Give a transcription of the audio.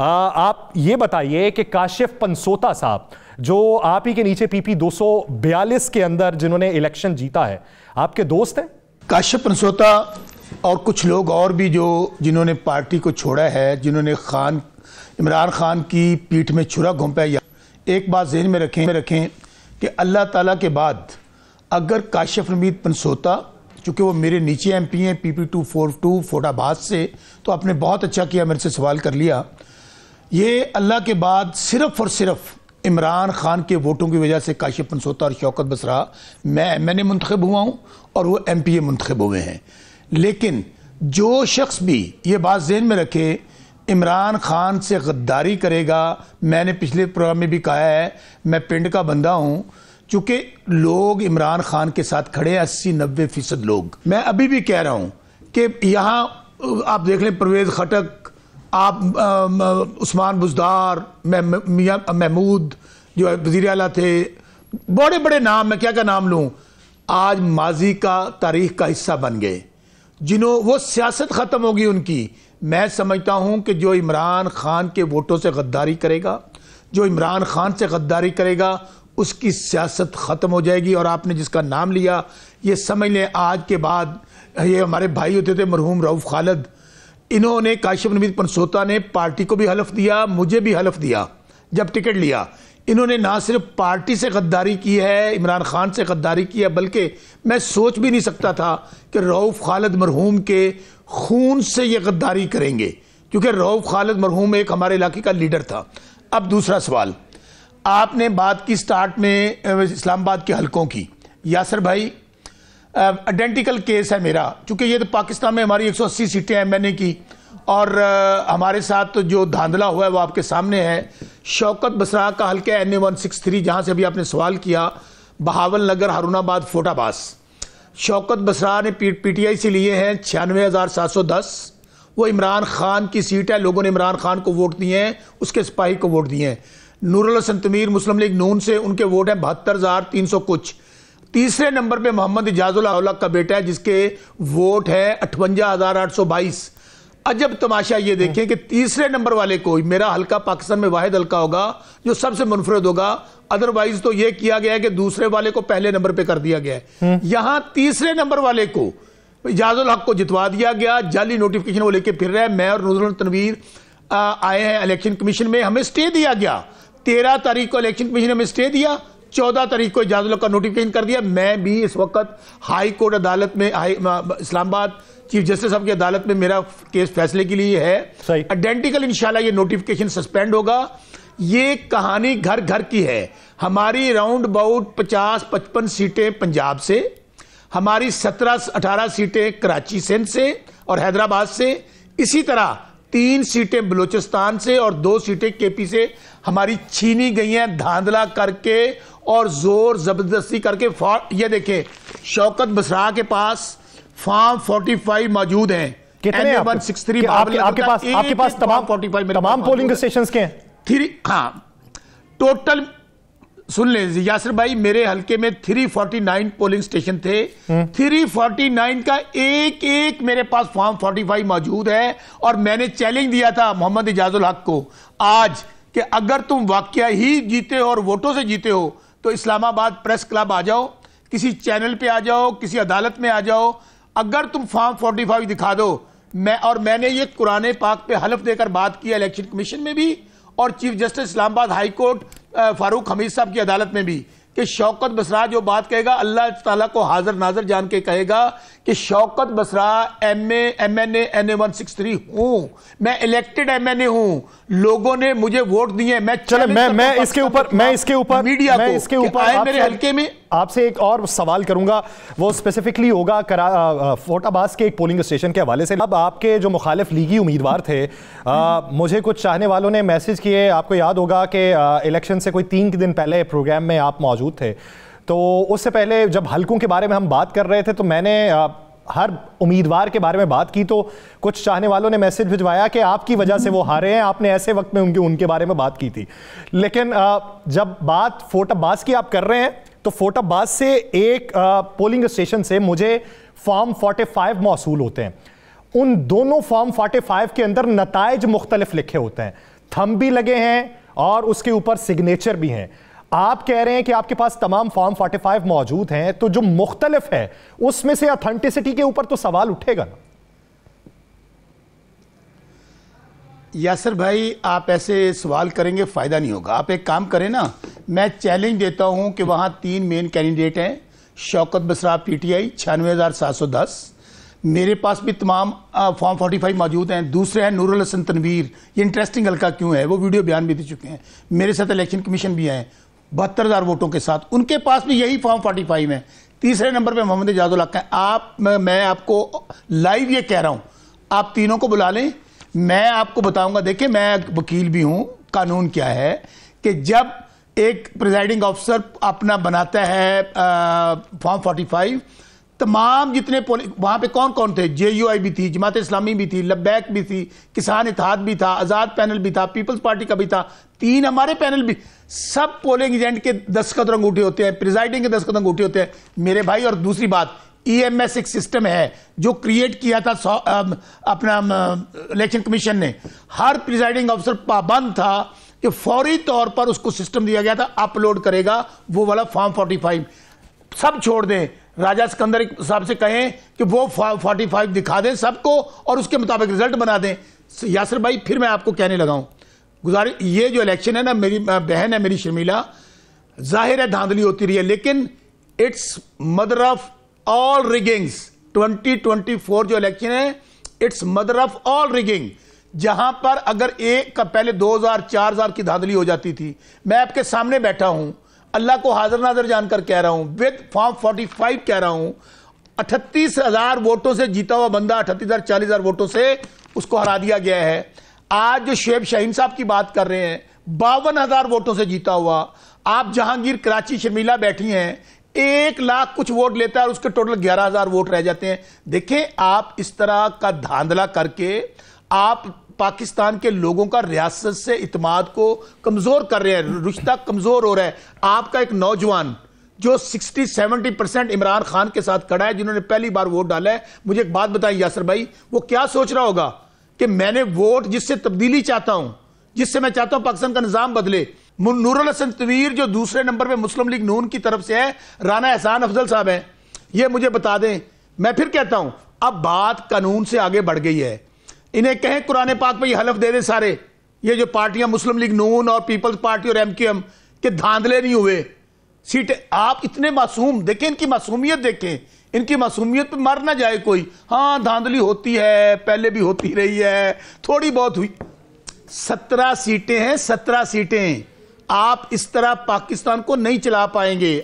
आप ये बताइए कि काशिफ पंसोता साहब जो आप ही के नीचे पीपी 242 के अंदर जिन्होंने इलेक्शन जीता है आपके दोस्त हैं काशिफ पंसोता और कुछ लोग और भी जो जिन्होंने पार्टी को छोड़ा है जिन्होंने खान इमरान खान की पीठ में छुरा पाया एक बात जहन में रखें में रखें कि अल्लाह ताला के बाद अगर काशिफ नमीद पंसोता चूँकि वो मेरे नीचे एम पी हैं P P two four two फोटाबाद से तो आपने बहुत अच्छा किया मेरे से सवाल कर लिया ये अल्लाह के बाद सिर्फ और सिर्फ इमरान खान के वोटों की वजह से काशिफ पनसोता और शौकत बसरा मैं एम एन ए मंतखब हुआ हूँ और वह एम पी ए मंतखब हुए हैं लेकिन जो शख्स भी ये बात जहन में रखे इमरान खान से गद्दारी करेगा मैंने पिछले प्रोग्राम में भी कहा है मैं पिंड का बंदा हूँ चूँकि लोग इमरान खान के साथ खड़े हैं अस्सी नब्बे फ़ीसद लोग मैं अभी भी कह रहा हूँ कि यहाँ आप देख लें परवेज़ खटक आप उस्मान बुजदार मियाँ महमूद जो है अला थे बड़े बड़े नाम मैं क्या क्या नाम लूँ आज माजी का तारीख का हिस्सा बन गए जिन्हों वो सियासत ख़त्म होगी उनकी मैं समझता हूँ कि जो इमरान खान के वोटों से गद्दारी करेगा जो इमरान खान से गद्दारी करेगा उसकी सियासत ख़त्म हो जाएगी और आपने जिसका नाम लिया ये समझ लें आज के बाद ये हमारे भाई होते थे मरहूम रऊफ़ खालद इन्होंने काशिम नवीद पंसोता ने पार्टी को भी हलफ दिया मुझे भी हलफ दिया जब टिकट लिया इन्होंने ना सिर्फ पार्टी से गद्दारी की है इमरान खान से गद्दारी की है बल्कि मैं सोच भी नहीं सकता था कि रऊफ़ खालद मरहूम के खून से ये गद्दारी करेंगे क्योंकि रऊफ़ खालद मरहूम एक हमारे इलाके का लीडर था अब दूसरा सवाल आपने बात की स्टार्ट में इस्लामाबाद के हलकों की यासर भाई आइडेंटिकल केस है मेरा चूँकि ये तो पाकिस्तान में हमारी 180 सीटें एम एन ए की और आ, हमारे साथ जो धांधला हुआ है वो आपके सामने है शौकत बसरा का हल्का N A one six three जहाँ से अभी आपने सवाल किया बहावल नगर हरूणाबाद फोटाबास शौकत बसरा ने पी पी टी आई से लिए हैं छियानवे हज़ार सात सौ दस वो इमरान खान की सीट है लोगों ने इमरान खान को वोट दिए हैं उसके सिपाही को वोट दिए हैं नूरल हसन तमीर मुस्लिम लीग नून से उनके वोट हैं बहत्तर हज़ार तीन सौ कुछ तीसरे नंबर पे मोहम्मद इजाजुल का बेटा है जिसके वोट है अठवंजा हज़ार आठ सौ बाईस अजब तमाशा ये देखें कि तीसरे नंबर वाले को मेरा हल्का पाकिस्तान में वाहिद हल्का होगा जो सबसे मुनफरद होगा अदरवाइज तो ये किया गया है कि दूसरे वाले को पहले नंबर पे कर दिया गया है हम्म। यहां तीसरे नंबर वाले को इजाजुल हक को जितवा दिया गया जाली नोटिफिकेशन वो लेके फिर रहे मैं और नजर तनवीर आए हैं इलेक्शन कमीशन में हमें स्टे दिया गया तेरह तारीख को इलेक्शन कमीशन ने हमें स्टे दिया चौदह तारीख को इजाजत का नोटिफिकेशन कर दिया मैं भी इस वक्त हाई कोर्ट अदालत में इस्लामाबाद चीफ जस्टिस साहब की अदालत में मेरा केस फैसले के लिए है आइडेंटिकल इंशाल्लाह ये नोटिफिकेशन सस्पेंड होगा ये कहानी घर घर की है हमारी राउंड अबाउट पचास पचपन सीटें पंजाब से हमारी सत्रह अठारह सीटें कराची सिंध से और हैदराबाद से इसी तरह तीन सीटें बलूचिस्तान से और दो सीटें केपी से हमारी छीनी गई हैं धांधला करके और जोर जबरदस्ती करके ये देखें शौकत बसरा के पास फॉर्म 45 मौजूद हैं कितने आप, आपके, आपके पास आपके पास तमाम 45 तमाम पोलिंग स्टेशन के हैं थ्री हाँ टोटल सुन ले यासर भाई मेरे हलके में 349 पोलिंग स्टेशन थे 349 हम्म। का एक एक मेरे पास फॉर्म 45 मौजूद है और मैंने चैलेंज दिया था मोहम्मद इजाजुल हक को आज कि अगर तुम वाक्य ही जीते हो और वोटों से जीते हो तो इस्लामाबाद प्रेस क्लब आ जाओ किसी चैनल पे आ जाओ किसी अदालत में आ जाओ अगर तुम फॉर्म फोर्टी दिखा दो मैं और मैंने ये कुरने पाक पे हलफ देकर बात की इलेक्शन कमीशन में भी और chief justice Islamabad high court Farooq Hameed sahab की अदालत में भी कि शौकत बसरा जो बात कहेगा अल्लाह ताला को हाजिर नाजर जान के कहेगा कि Shaukat Basra M A M N A N A one six three हूँ मैं इलेक्टेड एम एन ए हूँ लोगों ने मुझे वोट दिए मैं चले मैं मैं इसके ऊपर मैं इसके ऊपर मीडिया मैं इसके ऊपर मेरे हल्के में आपसे एक और सवाल करूंगा वो स्पेसिफिकली होगा करा फोर्ट के एक पोलिंग स्टेशन के हवाले से अब आपके जो मुखालिफ लीगी उम्मीदवार थे आ, मुझे कुछ चाहने वालों ने मैसेज किए आपको याद होगा कि इलेक्शन से कोई तीन दिन पहले प्रोग्राम में आप मौजूद थे तो उससे पहले जब हल्कों के बारे में हम बात कर रहे थे तो मैंने आ, हर उम्मीदवार के बारे में बात की तो कुछ चाहने वालों ने मैसेज भिजवाया कि आपकी वजह से वो हारे हैं आपने ऐसे वक्त में उनके उनके बारे में बात की थी लेकिन जब बात फोर्ट की आप कर रहे हैं तो फोटाबाद से एक पोलिंग स्टेशन से मुझे फॉर्म 45 मौसू होते हैं उन दोनों फॉर्म 45 के अंदर नतज मुख्तलिफ लिखे होते हैं थम भी लगे हैं और उसके ऊपर सिग्नेचर भी हैं आप कह रहे हैं कि आपके पास तमाम फॉर्म 45 मौजूद हैं तो जो मुख्तलिफ है उसमें से अथेंटिसिटी के ऊपर तो सवाल उठेगा ना यासर भाई आप ऐसे सवाल करेंगे फ़ायदा नहीं होगा आप एक काम करें ना मैं चैलेंज देता हूं कि वहां तीन मेन कैंडिडेट हैं शौकत बसरा पीटीआई छियानवे हज़ार सात सौ दस मेरे पास भी तमाम फॉर्म फाइव मौजूद हैं दूसरे हैं नूरुल हसन तनवीर ये इंटरेस्टिंग हल्का क्यों है वो वीडियो बयान भी दे चुके हैं मेरे साथ इलेक्शन कमीशन भी हैं बहत्तर हज़ार वोटों के साथ उनके पास भी यही फॉर्म फाइव है तीसरे नंबर पर मोहम्मद एजाजुल हक हैं आप मैं आपको लाइव ये कह रहा हूँ आप तीनों को बुला लें मैं आपको बताऊंगा देखिए मैं वकील भी हूं कानून क्या है कि जब एक प्रिजाइडिंग ऑफिसर अपना बनाता है फॉर्म फोर्टी फाइव तमाम जितने वहां पे कौन कौन थे जे यू आई भी थी जमात इस्लामी भी थी लब्बैक भी थी किसान इतिहाद भी था आज़ाद पैनल भी था पीपल्स पार्टी का भी था तीन हमारे पैनल भी सब पोलिंग एजेंट के दस और अंगूठे होते हैं प्रिजाइडिंग के दस्खत अंगूठे होते हैं मेरे भाई और दूसरी बात ईएमएस e एक सिस्टम है जो क्रिएट किया था अपना इलेक्शन कमीशन ने हर प्रिजाइडिंग ऑफिसर पाबंद था कि फौरी तौर पर उसको सिस्टम दिया गया था अपलोड करेगा वो वाला फॉर्म फोर्टी फाइव सब छोड़ दें राजा सिकंदर साहब से कहें कि वो फॉर्म फोर्टी फाइव दिखा दें सबको और उसके मुताबिक रिजल्ट बना दें यासर भाई फिर मैं आपको कहने लगा हूँ ये जो इलेक्शन है ना मेरी बहन है मेरी शर्मिला जाहिर है धांधली होती रही है लेकिन it's mother of all riggings 2024 जो इलेक्शन है it's mother of all rigging जहां पर अगर एक का पहले 2000 4000 की धांधली हो जाती थी मैं आपके सामने बैठा हूं अल्लाह को हाजर नाजर जानकर कह रहा हूं विद फॉर्म 45 कह रहा हूं अठतीस हजार वोटों से जीता हुआ बंदा अठतीस हजार चालीस हजार वोटों से उसको हरा दिया गया है आज जो शेब शहीन साहब की बात कर रहे हैं बावन हजार वोटों से जीता हुआ आप जहांगीर कराची शर्मिला बैठी हैं एक लाख कुछ वोट लेता है और उसके टोटल ग्यारह हजार वोट रह जाते हैं देखें आप इस तरह का धांधला करके आप पाकिस्तान के लोगों का रियासत से इतमाद को कमजोर कर रहे हैं रिश्ता कमजोर हो रहा है आपका एक नौजवान जो 60 70 परसेंट इमरान खान के साथ खड़ा है जिन्होंने पहली बार वोट डाला है मुझे एक बात बताई यासर भाई वो क्या सोच रहा होगा कि मैंने वोट जिससे तब्दीली चाहता हूं जिससे मैं चाहता हूं पाकिस्तान का निजाम बदले नूरुल हसन तवीर जो दूसरे नंबर पे मुस्लिम लीग नून की तरफ से है राना एहसान अफजल साहब हैं ये मुझे बता दें मैं फिर कहता हूं अब बात कानून से आगे बढ़ गई है इन्हें कहें कुरान पाक पर यह हलफ दे दें सारे ये जो पार्टियां मुस्लिम लीग नून और पीपल्स पार्टी और एम क्यू एम के धांधले नहीं हुए सीटें आप इतने मासूम देखें इनकी मासूमियत देखें इनकी मासूमियत पर मर ना जाए कोई हाँ धांधली होती है पहले भी होती रही है थोड़ी बहुत हुई सत्रह सीटें हैं सत्रह सीटें आप इस तरह पाकिस्तान को नहीं चला पाएंगे